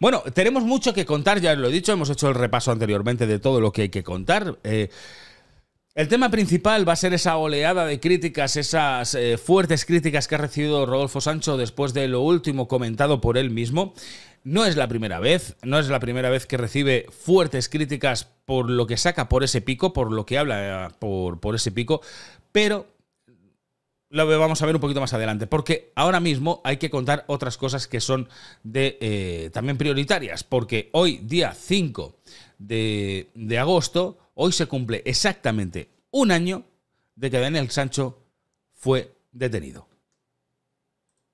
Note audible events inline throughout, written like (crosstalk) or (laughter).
Bueno, tenemos mucho que contar, ya lo he dicho, hemos hecho el repaso anteriormente de todo lo que hay que contar. Eh, el tema principal va a ser esa oleada de críticas, esas eh, fuertes críticas que ha recibido Rodolfo Sancho después de lo último comentado por él mismo. No es la primera vez, no es la primera vez que recibe fuertes críticas por lo que saca por ese pico, por lo que habla por, por ese pico, pero lo vamos a ver un poquito más adelante, porque ahora mismo hay que contar otras cosas que son eh, también prioritarias, porque hoy, día 5 de, agosto, hoy se cumple exactamente un año de que Daniel Sancho fue detenido.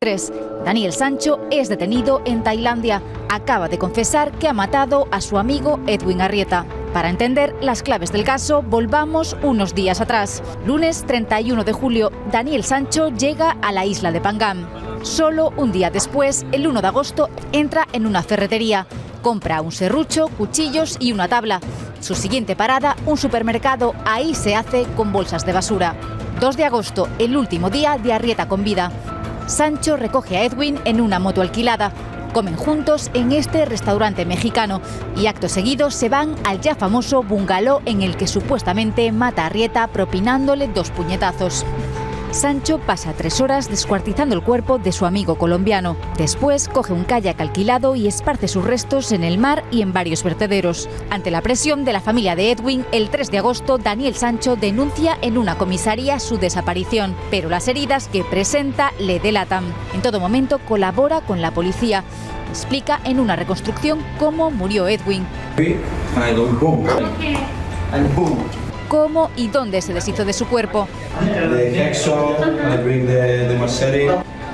3. Daniel Sancho es detenido en Tailandia. Acaba de confesar que ha matado a su amigo Edwin Arrieta. Para entender las claves del caso, volvamos unos días atrás. Lunes 31 de julio, Daniel Sancho llega a la isla de Pangam. Solo un día después, el 1 de agosto, entra en una ferretería. Compra un serrucho, cuchillos y una tabla. Su siguiente parada, un supermercado. Ahí se hace con bolsas de basura. 2 de agosto, el último día de Arrieta con vida. Sancho recoge a Edwin en una moto alquilada. Comen juntos en este restaurante mexicano y acto seguido se van al ya famoso bungalow en el que supuestamente mata a Rieta propinándole dos puñetazos. Sancho pasa tres horas descuartizando el cuerpo de su amigo colombiano. Después coge un kayak alquilado y esparce sus restos en el mar y en varios vertederos. Ante la presión de la familia de Edwin, el 3 de agosto Daniel Sancho denuncia en una comisaría su desaparición, pero las heridas que presenta le delatan. En todo momento colabora con la policía. Explica en una reconstrucción cómo murió Edwin cómo y dónde se deshizo de su cuerpo.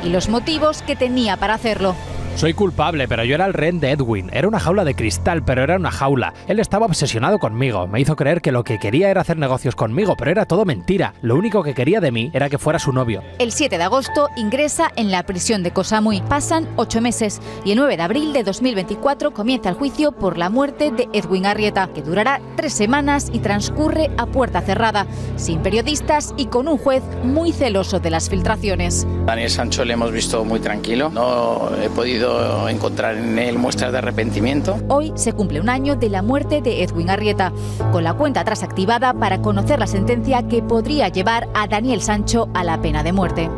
Y los motivos que tenía para hacerlo. Soy culpable, pero yo era el rehén de Edwin. Era una jaula de cristal, pero era una jaula. Él estaba obsesionado conmigo. Me hizo creer que lo que quería era hacer negocios conmigo, pero era todo mentira. Lo único que quería de mí era que fuera su novio. El 7 de agosto ingresa en la prisión de Cosamui. Pasan ocho meses y el 9 de abril de 2024 comienza el juicio por la muerte de Edwin Arrieta, que durará tres semanas y transcurre a puerta cerrada, sin periodistas y con un juez muy celoso de las filtraciones. Daniel Sancho le hemos visto muy tranquilo. No he podido encontrar en él muestras de arrepentimiento. Hoy se cumple un año de la muerte de Edwin Arrieta, con la cuenta atrás activada para conocer la sentencia que podría llevar a Daniel Sancho a la pena de muerte.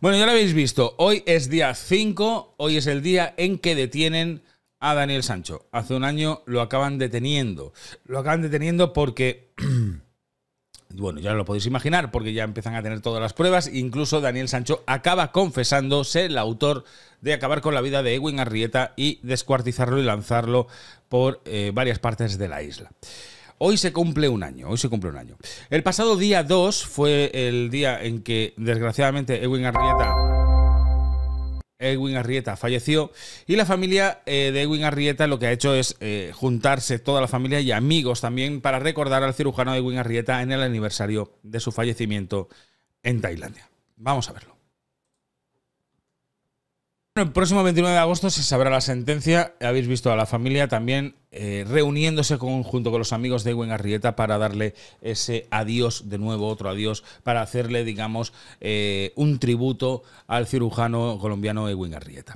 Bueno, ya lo habéis visto, hoy es día 5, hoy es el día en que detienen a Daniel Sancho. Hace un año lo acaban deteniendo. Lo acaban deteniendo porque bueno, ya lo podéis imaginar porque ya empiezan a tener todas las pruebas. Incluso Daniel Sancho acaba confesándose el autor de acabar con la vida de Ewing Arrieta y descuartizarlo y lanzarlo por eh, varias partes de la isla. Hoy se cumple un año, hoy se cumple un año. El pasado día 2 fue el día en que desgraciadamente Ewing Arrieta... Edwin Arrieta falleció y la familia eh, de Edwin Arrieta lo que ha hecho es eh, juntarse toda la familia y amigos también para recordar al cirujano Edwin Arrieta en el aniversario de su fallecimiento en Tailandia. Vamos a verlo el próximo 29 de agosto se sabrá la sentencia. Habéis visto a la familia también eh, reuniéndose junto con los amigos de Ewen Arrieta para darle ese adiós, de nuevo otro adiós, para hacerle, digamos, eh, un tributo al cirujano colombiano Ewen Arrieta.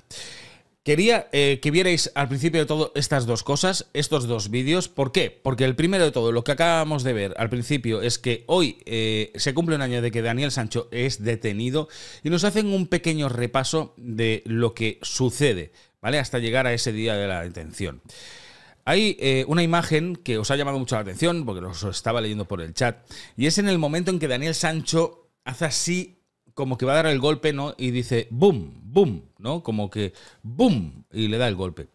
Quería eh, que vierais al principio de todo estas dos cosas, estos dos vídeos. ¿Por qué? Porque el primero de todo, lo que acabamos de ver al principio, es que hoy eh, se cumple un año de que Daniel Sancho es detenido y nos hacen un pequeño repaso de lo que sucede, ¿vale? Hasta llegar a ese día de la detención. Hay eh, una imagen que os ha llamado mucho la atención, porque os estaba leyendo por el chat, y es en el momento en que Daniel Sancho hace así como que va a dar el golpe, ¿no? Y dice, boom, boom, ¿no? Como que, boom, y le da el golpe.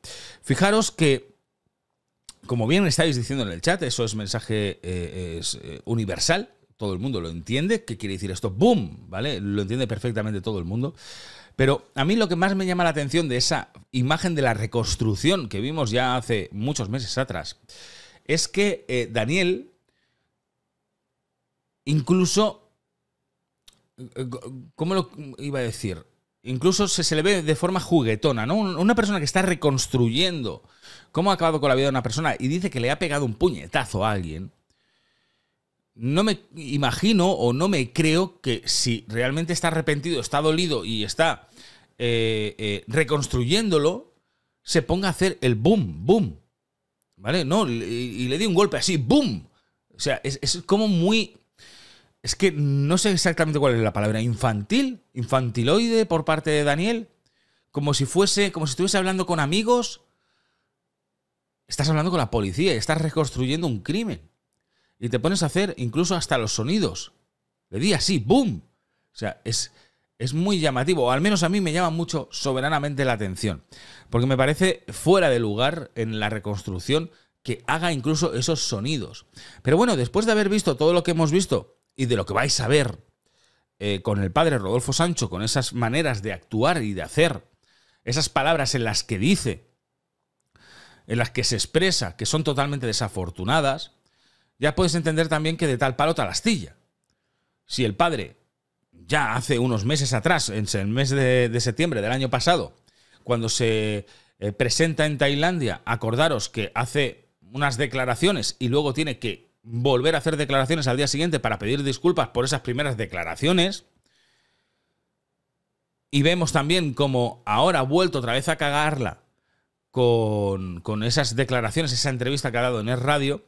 Fijaros que, como bien estáis diciendo en el chat, eso es mensaje eh, eh, universal, todo el mundo lo entiende, ¿qué quiere decir esto? Boom, ¿vale? Lo entiende perfectamente todo el mundo. Pero a mí lo que más me llama la atención de esa imagen de la reconstrucción que vimos ya hace muchos meses atrás, es que eh, Daniel incluso eh, ¿Cómo lo iba a decir? Incluso se, le ve de forma juguetona, ¿no? Una persona que está reconstruyendo cómo ha acabado con la vida de una persona y dice que le ha pegado un puñetazo a alguien. No me imagino o no me creo que si realmente está arrepentido, está dolido y está eh, eh, reconstruyéndolo, se ponga a hacer el boom, boom. ¿Vale? No, y, le di un golpe así, boom. O sea, es como muy es que no sé exactamente cuál es la palabra, infantil, infantiloide por parte de Daniel, como si fuese, como si estuviese hablando con amigos. Estás hablando con la policía, estás reconstruyendo un crimen. Y te pones a hacer incluso hasta los sonidos. Le di así, ¡boom! O sea, es, es muy llamativo, o al menos a mí me llama mucho soberanamente la atención, porque me parece fuera de lugar en la reconstrucción que haga incluso esos sonidos. Pero bueno, después de haber visto todo lo que hemos visto y de lo que vais a ver eh, con el padre Rodolfo Sancho, con esas maneras de actuar y de hacer, esas palabras en las que dice, en las que se expresa, que son totalmente desafortunadas, ya puedes entender también que de tal palo tal astilla. Si el padre, ya hace unos meses atrás, en el mes de, septiembre del año pasado, cuando se eh, presenta en Tailandia, acordaros que hace unas declaraciones y luego tiene que volver a hacer declaraciones al día siguiente para pedir disculpas por esas primeras declaraciones. Y vemos también como ahora ha vuelto otra vez a cagarla con, esas declaraciones, esa entrevista que ha dado en el radio,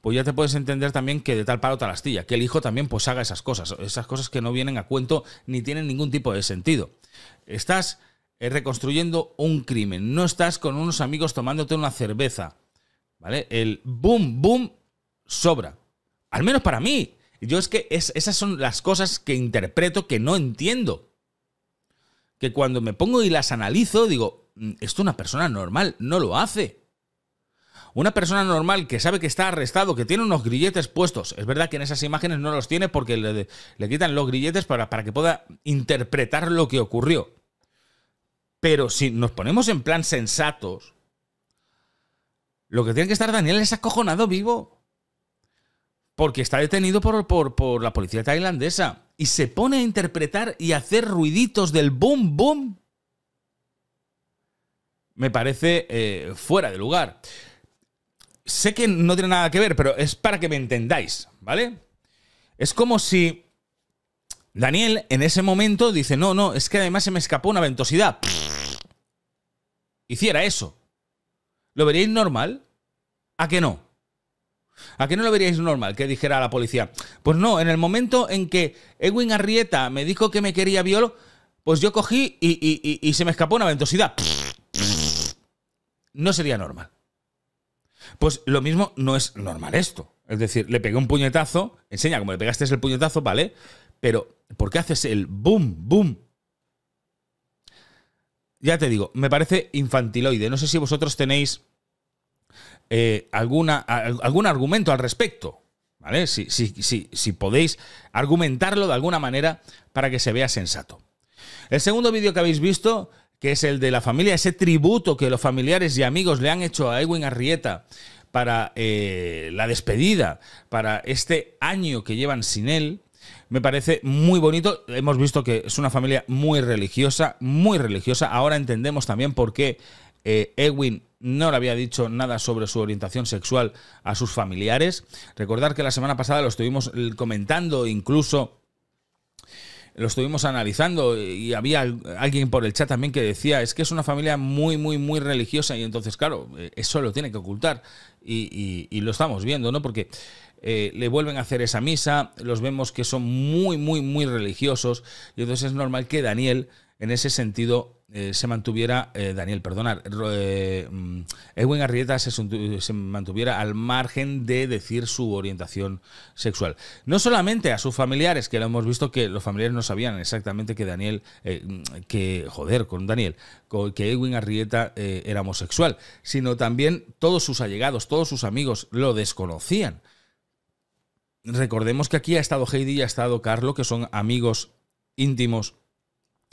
pues ya te puedes entender también que de tal palo tal astilla, que el hijo también pues haga esas cosas, esas cosas que no vienen a cuento ni tienen ningún tipo de sentido. Estás eh, reconstruyendo un crimen, no estás con unos amigos tomándote una cerveza, ¿vale? El boom, boom sobra. Al menos para mí. Yo es que esas son las cosas que interpreto que no entiendo. Que cuando me pongo y las analizo, digo, mm, esto una persona normal no lo hace. Una persona normal que sabe que está arrestado, que tiene unos grilletes puestos, es verdad que en esas imágenes no los tiene porque le, quitan los grilletes para, para que pueda interpretar lo que ocurrió. Pero si nos ponemos en plan sensatos, lo que tiene que estar Daniel es acojonado vivo porque está detenido por, la policía tailandesa y se pone a interpretar y hacer ruiditos del boom boom. Me parece eh, fuera de lugar. Sé que no tiene nada que ver, pero es para que me entendáis, ¿vale? Es como si Daniel en ese momento dice, no, no, es que además se me escapó una ventosidad. Hiciera eso. ¿Lo veríais normal? ¿A que no? ¿A qué no lo veríais normal que dijera la policía? Pues no, en el momento en que Edwin Arrieta me dijo que me quería violo, pues yo cogí y, se me escapó una ventosidad. No sería normal. Pues lo mismo no es normal esto. Es decir, le pegué un puñetazo, enseña como le pegaste el puñetazo, ¿vale? Pero, ¿por qué haces el boom, boom? Ya te digo, me parece infantiloide. No sé si vosotros tenéis eh, alguna, algún argumento al respecto. ¿Vale? Si, si, podéis argumentarlo de alguna manera para que se vea sensato. El segundo vídeo que habéis visto, que es el de la familia, ese tributo que los familiares y amigos le han hecho a Edwin Arrieta para eh, la despedida, para este año que llevan sin él, me parece muy bonito. Hemos visto que es una familia muy religiosa, muy religiosa. Ahora entendemos también por qué eh, Edwin no le había dicho nada sobre su orientación sexual a sus familiares. Recordar que la semana pasada lo estuvimos comentando incluso lo estuvimos analizando y había alguien por el chat también que decía, es que es una familia muy, muy, muy religiosa y entonces, claro, eh, eso lo tiene que ocultar y, lo estamos viendo, ¿no? Porque eh, le vuelven a hacer esa misa, los vemos que son muy, muy, muy religiosos, y entonces es normal que Daniel, en ese sentido, eh, se mantuviera, eh, Daniel, perdonar, mm, Edwin Arrieta se, mantuviera al margen de decir su orientación sexual. No solamente a sus familiares, que lo hemos visto que los familiares no sabían exactamente que Daniel, mm, que, joder, con Daniel, que Edwin Arrieta era homosexual, sino también todos sus allegados, todos sus amigos lo desconocían recordemos que aquí ha estado Heidi y ha estado Carlo, que son amigos íntimos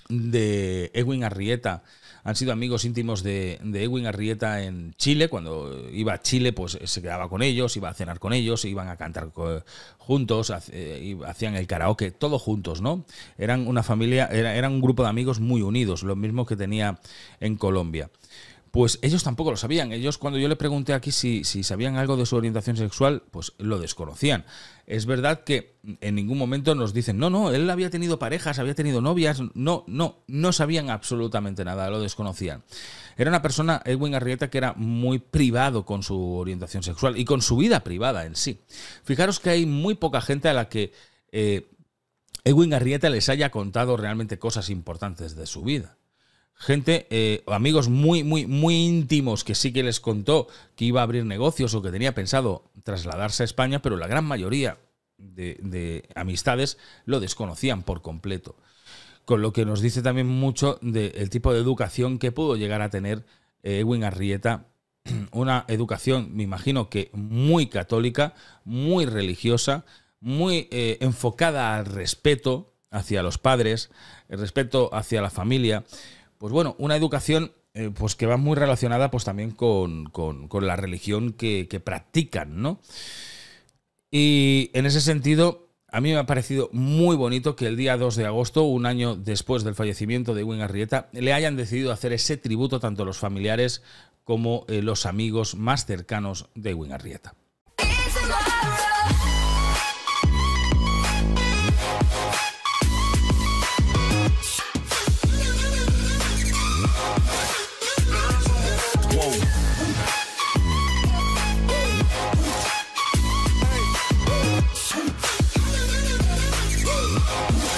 de Edwin Arrieta. Han sido amigos íntimos de, Edwin Arrieta en Chile. Cuando iba a Chile, pues eh, se quedaba con ellos, iba a cenar con ellos, e iban a cantar juntos, eh, hacían el karaoke, todos juntos, ¿no? Eran una familia, era, eran un grupo de amigos muy unidos, lo mismo que tenía en Colombia. Pues ellos tampoco lo sabían. Ellos, cuando yo le pregunté aquí si, sabían algo de su orientación sexual, pues lo desconocían. Es verdad que en ningún momento nos dicen, no, no, él había tenido parejas, había tenido novias. No, no, no sabían absolutamente nada, lo desconocían. Era una persona, Edwin Arrieta, que era muy privado con su orientación sexual y con su vida privada en sí. Fijaros que hay muy poca gente a la que eh, Edwin Arrieta les haya contado realmente cosas importantes de su vida gente, eh, amigos muy, muy, muy íntimos que sí que les contó que iba a abrir negocios o que tenía pensado trasladarse a España, pero la gran mayoría de, amistades lo desconocían por completo. Con lo que nos dice también mucho del tipo de educación que pudo llegar a tener eh, Edwin Arrieta (clears throat) una educación, me imagino que muy católica, muy religiosa, muy eh, enfocada al respeto hacia los padres, el respeto hacia la familia, pues bueno, una educación eh, pues que va muy relacionada pues también con, la religión que, practican, ¿no? Y en ese sentido, a mí me ha parecido muy bonito que el día 2 de agosto, un año después del fallecimiento de Win Arrieta, le hayan decidido hacer ese tributo tanto los familiares como eh, los amigos más cercanos de Win Arrieta. whoa.